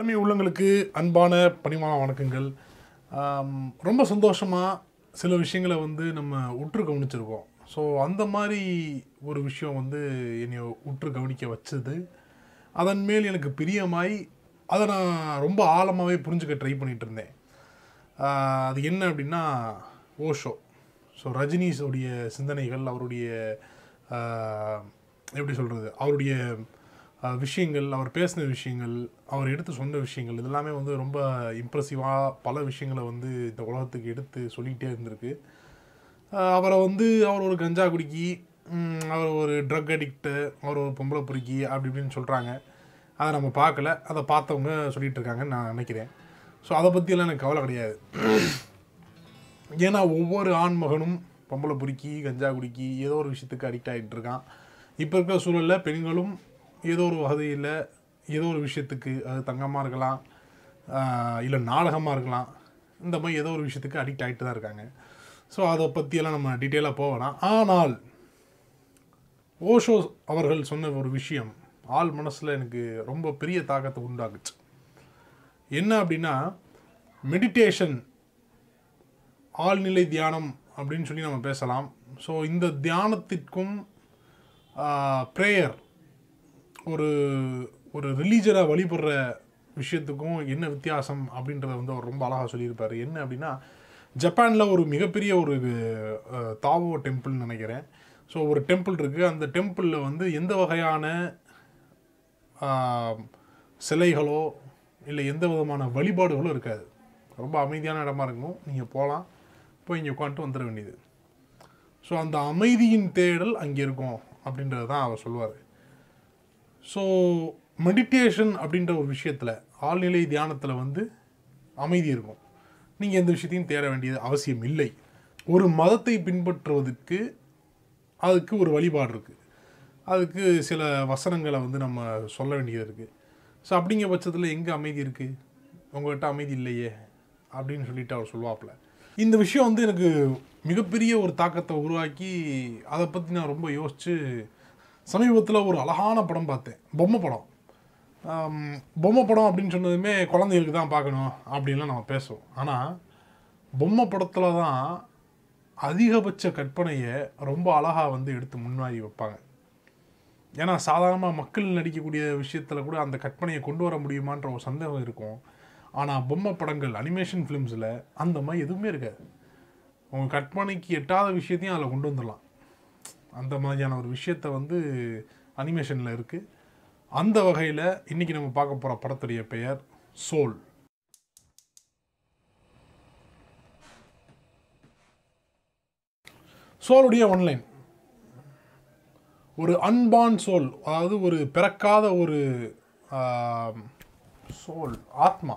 அருமை உள்ளங்களுக்கு அன்பான பணிமான வணக்கங்கள் ரொம்ப சந்தோஷமாக சில விஷயங்களை வந்து நம்ம உற்று கவனிச்சிருக்கோம் ஸோ அந்த மாதிரி ஒரு விஷயம் வந்து என்னை உற்று கவனிக்க வச்சது அதன் மேல் எனக்கு பிரியமாய் அதை நான் ரொம்ப ஆழமாகவே புரிஞ்சுக்க ட்ரை பண்ணிகிட்டு இருந்தேன் அது என்ன அப்படின்னா ஓஷோ ஸோ ரஜினிஸுடைய சிந்தனைகள் அவருடைய எப்படி சொல்கிறது அவருடைய விஷயங்கள் அவர் பேசின விஷயங்கள் அவர் எடுத்து சொன்ன விஷயங்கள் இதெல்லாமே வந்து ரொம்ப இம்ப்ரெசிவாக பல விஷயங்களை வந்து இந்த உலகத்துக்கு எடுத்து சொல்லிகிட்டே இருந்திருக்கு அவரை வந்து அவர் ஒரு கஞ்சா குடிக்கி அவர் ஒரு ட்ரக் அடிக்ட்டு அவர் ஒரு பொம்பளை பொறுக்கி அப்படி இப்படின்னு சொல்கிறாங்க அதை நம்ம பார்க்கல அதை பார்த்தவங்க சொல்லிகிட்டு இருக்காங்கன்னு நான் நினைக்கிறேன் ஸோ அதை பற்றியெல்லாம் எனக்கு கவலை கிடையாது ஏன்னா ஒவ்வொரு ஆண்மகனும் பொம்பளை பொறுக்கி கஞ்சா குடிக்கி ஏதோ ஒரு விஷயத்துக்கு அடிக்ட் ஆகிட்டு இருக்கான் இப்போ இருக்கிற சூழலில் பெண்களும் ஏதோ ஒரு வகையில் ஏதோ ஒரு விஷயத்துக்கு அது தங்கமாக இருக்கலாம் இல்லை நாடகமாக இருக்கலாம் இந்த மாதிரி ஏதோ ஒரு விஷயத்துக்கு அடிக்ட் ஆகிட்டு தான் இருக்காங்க ஸோ அதை பற்றியெல்லாம் நம்ம டீட்டெயிலாக போகலாம் ஆனால் ஓஷோ அவர்கள் சொன்ன ஒரு விஷயம் ஆள் மனசில் எனக்கு ரொம்ப பெரிய தாக்கத்தை உண்டாக்குச்சு என்ன அப்படின்னா மெடிடேஷன் ஆழ்நிலை தியானம் அப்படின்னு சொல்லி நம்ம பேசலாம் ஸோ இந்த தியானத்திற்கும் ப்ரேயர் ஒரு ஒரு ரிலீஜராக வழிபடுற விஷயத்துக்கும் என்ன வித்தியாசம் அப்படின்றத வந்து அவர் ரொம்ப அழகாக சொல்லியிருப்பார் என்ன அப்படின்னா ஜப்பானில் ஒரு மிகப்பெரிய ஒரு தாவோ டெம்பிள்னு நினைக்கிறேன் ஸோ ஒரு டெம்பிள் இருக்குது அந்த டெம்பிளில் வந்து எந்த வகையான சிலைகளோ இல்லை எந்த விதமான வழிபாடுகளோ இருக்காது ரொம்ப அமைதியான இடமா இருக்கும் நீங்கள் போகலாம் போய் இங்கே உட்காந்துட்டு வந்துட வேண்டியது ஸோ அந்த அமைதியின் தேடல் அங்கே இருக்கும் அப்படின்றது தான் அவர் சொல்லுவார் ஸோ மெடிடேஷன் அப்படின்ற ஒரு விஷயத்தில் ஆழ்நிலை தியானத்தில் வந்து அமைதி இருக்கும் நீங்கள் எந்த விஷயத்தையும் தேட வேண்டியது அவசியம் இல்லை ஒரு மதத்தை பின்பற்றுவதற்கு அதுக்கு ஒரு வழிபாடு இருக்குது அதுக்கு சில வசனங்களை வந்து நம்ம சொல்ல வேண்டியது இருக்குது ஸோ அப்படிங்கிற பட்சத்தில் எங்கே அமைதி இருக்குது உங்கள்கிட்ட அமைதி இல்லையே அப்படின்னு சொல்லிட்டு அவர் சொல்லுவாப்பில் இந்த விஷயம் வந்து எனக்கு மிகப்பெரிய ஒரு தாக்கத்தை உருவாக்கி அதை பற்றி நான் ரொம்ப யோசித்து சமீபத்தில் ஒரு அழகான படம் பார்த்தேன் பொம்மை படம் பொம்மை படம் அப்படின்னு சொன்னதுமே குழந்தைகளுக்கு தான் பார்க்கணும் அப்படின்லாம் நம்ம பேசுவோம் ஆனால் பொம்மை படத்தில் தான் அதிகபட்ச கற்பனையை ரொம்ப அழகாக வந்து எடுத்து முன்னாடி வைப்பாங்க ஏன்னா சாதாரணமாக மக்கள் நடிக்கக்கூடிய விஷயத்தில் கூட அந்த கற்பனையை கொண்டு வர முடியுமான்ற ஒரு சந்தேகம் இருக்கும் ஆனால் பொம்மை படங்கள் அனிமேஷன் ஃபிலிம்ஸில் அந்த மாதிரி எதுவுமே இருக்காது உங்கள் கற்பனைக்கு எட்டாத விஷயத்தையும் அதில் கொண்டு வந்துடலாம் அந்த மாதிரியான ஒரு விஷயத்த வந்து அனிமேஷனில் இருக்குது அந்த வகையில் இன்றைக்கி நம்ம பார்க்க போகிற படத்துடைய பெயர் சோல் சோலுடைய ஒன்லைன் ஒரு அன்பான் சோல் அதாவது ஒரு பிறக்காத ஒரு சோல் ஆத்மா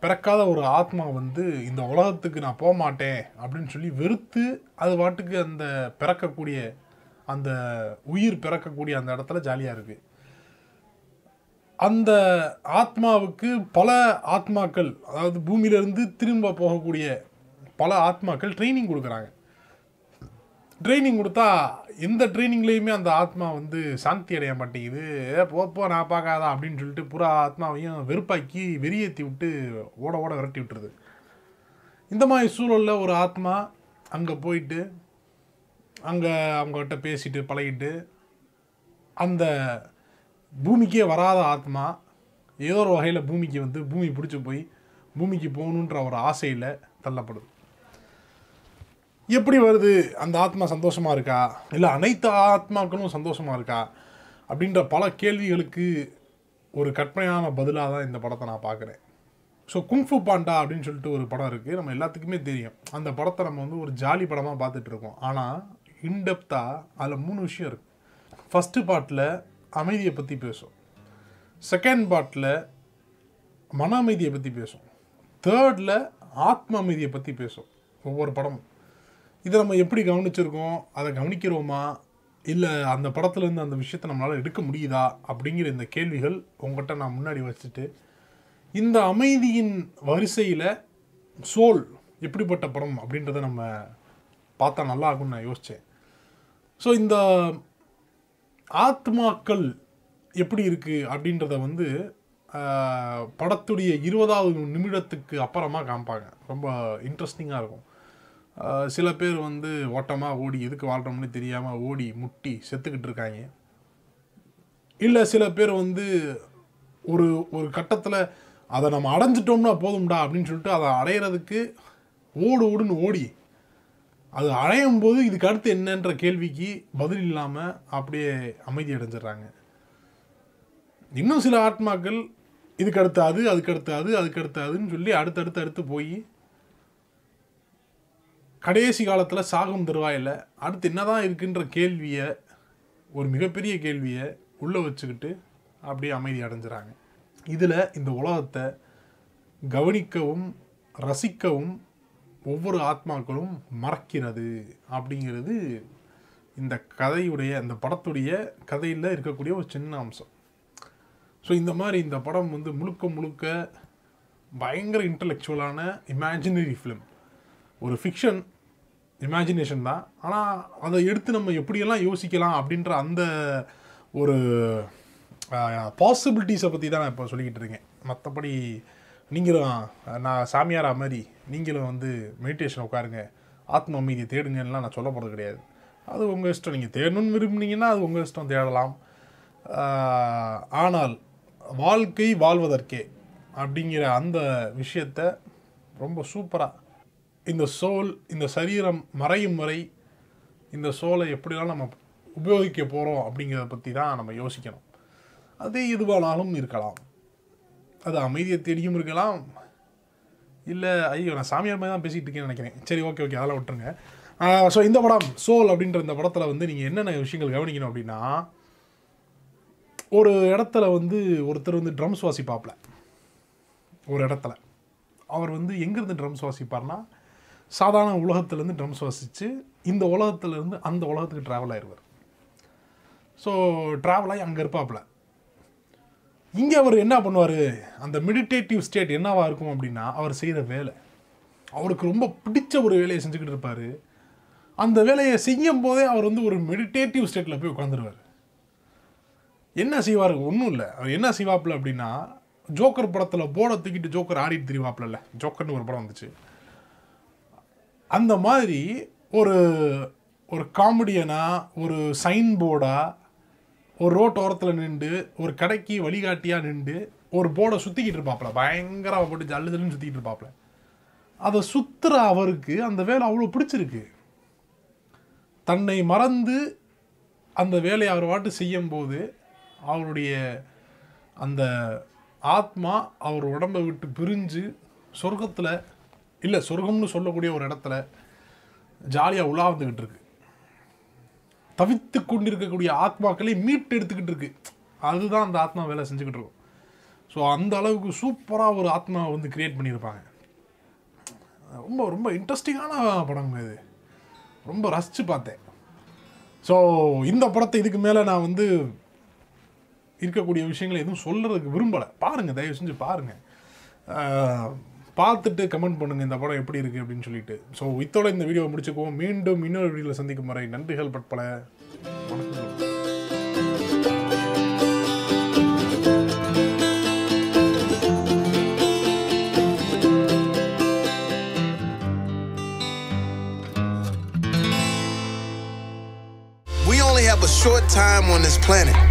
பிறக்காத ஒரு ஆத்மா வந்து இந்த உலகத்துக்கு நான் போக மாட்டேன் அப்படின்னு சொல்லி வெறுத்து அது பாட்டுக்கு அந்த பிறக்கக்கூடிய அந்த உயிர் பிறக்கக்கூடிய அந்த இடத்துல ஜாலியாக இருக்குது அந்த ஆத்மாவுக்கு பல ஆத்மாக்கள் அதாவது பூமியிலேருந்து திரும்ப போகக்கூடிய பல ஆத்மாக்கள் ட்ரைனிங் கொடுக்குறாங்க ட்ரைனிங் கொடுத்தா எந்த ட்ரைனிங்லேயுமே அந்த ஆத்மா வந்து சாந்தி அடைய மாட்டேங்குது போப்போ நான் பார்க்காதா அப்படின்னு சொல்லிட்டு புறா ஆத்மாவையும் வெறுப்பாக்கி வெறியேற்றி விட்டு ஓட ஓட விரட்டி விட்டுருது இந்த மாதிரி சூழலில் ஒரு ஆத்மா அங்கே போயிட்டு அங்கே அவங்ககிட்ட பேசிட்டு பழகிட்டு அந்த பூமிக்கே வராத ஆத்மா ஏதோ ஒரு வகையில் பூமிக்கு வந்து பூமி பிடிச்சி போய் பூமிக்கு போகணுன்ற ஒரு ஆசையில் தள்ளப்படுது எப்படி வருது அந்த ஆத்மா சந்தோஷமாக இருக்கா இல்லை அனைத்து ஆத்மாக்களும் சந்தோஷமாக இருக்கா அப்படின்ற பல கேள்விகளுக்கு ஒரு கற்பனையான பதிலாக தான் இந்த படத்தை நான் பார்க்குறேன் ஸோ குங்ஃபு பாண்டா அப்படின்னு சொல்லிட்டு ஒரு படம் இருக்குது நம்ம எல்லாத்துக்குமே தெரியும் அந்த படத்தை நம்ம வந்து ஒரு ஜாலி படமாக பார்த்துட்ருக்கோம் ஆனால் இன்டெப்த்தாக அதில் மூணு விஷயம் இருக்குது ஃபஸ்ட்டு பாட்டில் அமைதியை பற்றி பேசும் செகண்ட் பாட்டில் மன அமைதியை பற்றி பேசும் தேர்டில் ஆத்ம அமைதியை பற்றி பேசும் ஒவ்வொரு படமும் இதை நம்ம எப்படி கவனிச்சிருக்கோம் அதை கவனிக்கிறோமா இல்லை அந்த படத்துலேருந்து அந்த விஷயத்தை நம்மளால் எடுக்க முடியுதா அப்படிங்கிற இந்த கேள்விகள் உங்கள்கிட்ட நான் முன்னாடி வச்சுட்டு இந்த அமைதியின் வரிசையில் சோல் எப்படிப்பட்ட படம் அப்படின்றத நம்ம பார்த்தா நல்லா ஆகும்னு நான் யோசித்தேன் ஸோ இந்த ஆத்மாக்கள் எப்படி இருக்குது அப்படின்றத வந்து படத்துடைய இருபதாவது நிமிடத்துக்கு அப்புறமா காமிப்பாங்க ரொம்ப இன்ட்ரெஸ்டிங்காக இருக்கும் சில பேர் வந்து ஓட்டமாக ஓடி எதுக்கு வாழ்கிறோம்னு தெரியாமல் ஓடி முட்டி செத்துக்கிட்டு இருக்காங்க இல்லை சில பேர் வந்து ஒரு ஒரு கட்டத்தில் அதை நம்ம அடைஞ்சிட்டோம்னா போதும்டா அப்படின்னு சொல்லிட்டு அதை அடையிறதுக்கு ஓடு ஓடுன்னு ஓடி அது அடையும் போது இதுக்கு அடுத்து என்னன்ற கேள்விக்கு பதில் இல்லாமல் அப்படியே அமைதி அடைஞ்சிடுறாங்க இன்னும் சில ஆத்மாக்கள் இதுக்கு அடுத்தாது அது அதுக்கு அடுத்தாது அதுக்கு அடுத்தாதுன்னு சொல்லி அடுத்தடுத்து அடுத்து போய் கடைசி காலத்தில் சாகும் தருவாயில் அடுத்து என்ன இருக்குன்ற கேள்வியை ஒரு மிகப்பெரிய கேள்வியை உள்ளே வச்சுக்கிட்டு அப்படியே அமைதி அடைஞ்சிறாங்க இதில் இந்த உலகத்தை கவனிக்கவும் ரசிக்கவும் ஒவ்வொரு ஆத்மாக்களும் மறக்கிறது அப்படிங்கிறது இந்த கதையுடைய இந்த படத்துடைய கதையில் இருக்கக்கூடிய ஒரு சின்ன அம்சம் ஸோ இந்த மாதிரி இந்த படம் வந்து முழுக்க முழுக்க பயங்கர இன்டலெக்சுவலான இமேஜினரி ஃபிலிம் ஒரு ஃபிக்ஷன் இமேஜினேஷன் தான் ஆனால் அதை எடுத்து நம்ம எப்படியெல்லாம் யோசிக்கலாம் அப்படின்ற அந்த ஒரு பாசிபிலிட்டிஸை பற்றி தான் நான் இப்போ சொல்லிக்கிட்டு இருக்கேன் மற்றபடி நீங்களும் நான் சாமியாரா மாதிரி நீங்களும் வந்து மெடிடேஷன் உட்காருங்க ஆத்ம அமைதியை தேடுங்கலாம் நான் சொல்ல போகிறது கிடையாது அது உங்கள் இஷ்டம் நீங்கள் தேடணும்னு விரும்புனீங்கன்னா அது உங்கள் இஷ்டம் தேடலாம் ஆனால் வாழ்க்கை வாழ்வதற்கே அப்படிங்கிற அந்த விஷயத்தை ரொம்ப சூப்பராக இந்த சோல் இந்த சரீரம் மறையும் வரை இந்த சோலை எப்படிலாம் நம்ம உபயோகிக்க போகிறோம் அப்படிங்கிறத பற்றி தான் நம்ம யோசிக்கணும் அது எதுவானாலும் இருக்கலாம் அது அமைதியை தேடியும் இருக்கலாம் இல்லை ஐயோ நான் சாமியார் மாதிரி தான் பேசிகிட்டு இருக்கேன்னு நினைக்கிறேன் சரி ஓகே ஓகே அதெல்லாம் விட்டுருங்க ஸோ இந்த படம் சோல் அப்படின்ற இந்த படத்தில் வந்து நீங்கள் என்னென்ன விஷயங்கள் கவனிக்கணும் அப்படின்னா ஒரு இடத்துல வந்து ஒருத்தர் வந்து ட்ரம்ஸ் வாசிப்பாப்பில் ஒரு இடத்துல அவர் வந்து எங்கேருந்து ட்ரம்ஸ் வாசிப்பார்னா சாதாரண உலகத்துலேருந்து ட்ரம்ஸ் வாசித்து இந்த உலகத்துலேருந்து அந்த உலகத்துக்கு ட்ராவல் ஆயிடுவார் ஸோ ட்ராவல் ஆகி அங்கே இருப்பாப்புல இங்கே அவர் என்ன பண்ணுவார் அந்த மெடிடேட்டிவ் ஸ்டேட் என்னவாக இருக்கும் அப்படின்னா அவர் செய்கிற வேலை அவருக்கு ரொம்ப பிடிச்ச ஒரு வேலையை செஞ்சுக்கிட்டு இருப்பார் அந்த வேலையை செய்யும் போதே அவர் வந்து ஒரு மெடிடேட்டிவ் ஸ்டேட்டில் போய் உட்காந்துருவார் என்ன செய்வார் ஒன்றும் இல்லை அவர் என்ன செய்வாப்புல அப்படின்னா ஜோக்கர் படத்தில் போட தூக்கிட்டு ஜோக்கர் ஆடிட்டு திரிவாப்புல ஜோக்கர்னு ஒரு படம் வந்துச்சு அந்த மாதிரி ஒரு ஒரு காமெடியனாக ஒரு சைன் போர்டாக ஒரு ரோட்டோரத்தில் நின்று ஒரு கடைக்கு வழிகாட்டியாக நின்று ஒரு போர்டை சுற்றிக்கிட்டு இருப்பாப்புல பயங்கரமாக போட்டு ஜல்லு ஜல்லுன்னு சுற்றிக்கிட்டு இருப்பாப்புல அதை சுற்றுற அவருக்கு அந்த வேலை அவ்வளோ பிடிச்சிருக்கு தன்னை மறந்து அந்த வேலையை அவர் வாட்டு செய்யும்போது அவருடைய அந்த ஆத்மா அவர் உடம்பை விட்டு பிரிஞ்சு சொர்க்கத்தில் இல்லை சொர்க்கம்னு சொல்லக்கூடிய ஒரு இடத்துல ஜாலியாக உலா வந்துக்கிட்டு இருக்கு தவித்து கொண்டிருக்கக்கூடிய ஆத்மாக்களை மீட்டு எடுத்துக்கிட்டு இருக்கு அதுதான் அந்த ஆத்மா வேலை செஞ்சுக்கிட்டு இருக்கும் ஸோ அந்த அளவுக்கு சூப்பராக ஒரு ஆத்மாவை வந்து கிரியேட் பண்ணியிருப்பாங்க ரொம்ப ரொம்ப இன்ட்ரெஸ்டிங்கான படம் இது ரொம்ப ரசித்து பார்த்தேன் ஸோ இந்த படத்தை இதுக்கு மேலே நான் வந்து இருக்கக்கூடிய விஷயங்களை எதுவும் சொல்கிறதுக்கு விரும்பலை பாருங்கள் தயவு செஞ்சு பாருங்கள் பார்த்துட்டு கமெண்ட் பண்ணுங்கள் இந்த படம் எப்படி இருக்குது அப்படின்னு சொல்லிட்டு ஸோ இத்தோட இந்த வீடியோவை முடிச்சுக்குவோம் மீண்டும் இன்னொரு வீடியோவில் சந்திக்கும் வரை நன்றிகள் பட்பல வணக்கம் short time on this planet.